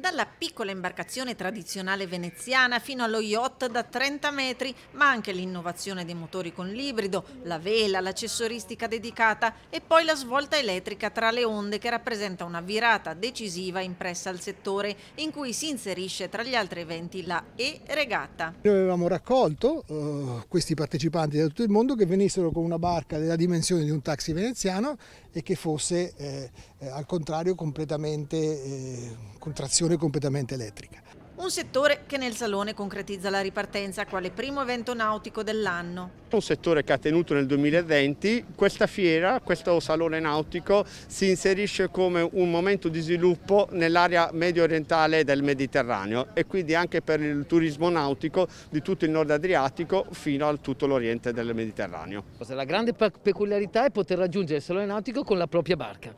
Dalla piccola imbarcazione tradizionale veneziana fino allo yacht da 30 metri, ma anche l'innovazione dei motori con l'ibrido, la vela, l'accessoristica dedicata e poi la svolta elettrica tra le onde che rappresenta una virata decisiva impressa al settore, in cui si inserisce tra gli altri eventi la E-Regatta. Noi avevamo raccolto uh, questi partecipanti da tutto il mondo che venissero con una barca della dimensione di un taxi veneziano e che fosse eh, eh al contrario completamente eh, contrazione trasmissione completamente elettrica. Un settore che nel Salone concretizza la ripartenza quale primo evento nautico dell'anno. Un settore che ha tenuto nel 2020, questa fiera, questo Salone nautico si inserisce come un momento di sviluppo nell'area medio orientale del Mediterraneo e quindi anche per il turismo nautico di tutto il nord Adriatico fino a tutto l'oriente del Mediterraneo. La grande peculiarità è poter raggiungere il Salone nautico con la propria barca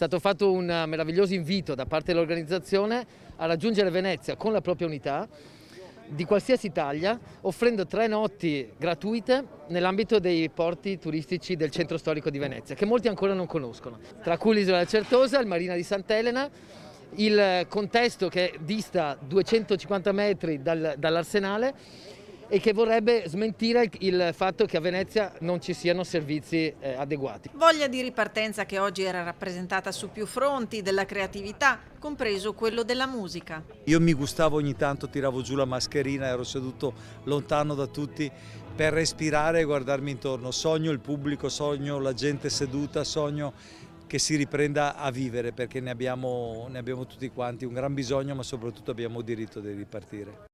è stato fatto un eh, meraviglioso invito da parte dell'organizzazione a raggiungere Venezia con la propria unità di qualsiasi Italia, offrendo tre notti gratuite nell'ambito dei porti turistici del centro storico di Venezia, che molti ancora non conoscono, tra cui l'isola Certosa, il Marina di Sant'Elena, il contesto che dista 250 metri dal, dall'arsenale e che vorrebbe smentire il fatto che a Venezia non ci siano servizi eh, adeguati. Voglia di ripartenza che oggi era rappresentata su più fronti della creatività, compreso quello della musica. Io mi gustavo ogni tanto, tiravo giù la mascherina, ero seduto lontano da tutti per respirare e guardarmi intorno. Sogno il pubblico, sogno la gente seduta, sogno che si riprenda a vivere perché ne abbiamo, ne abbiamo tutti quanti un gran bisogno ma soprattutto abbiamo diritto di ripartire.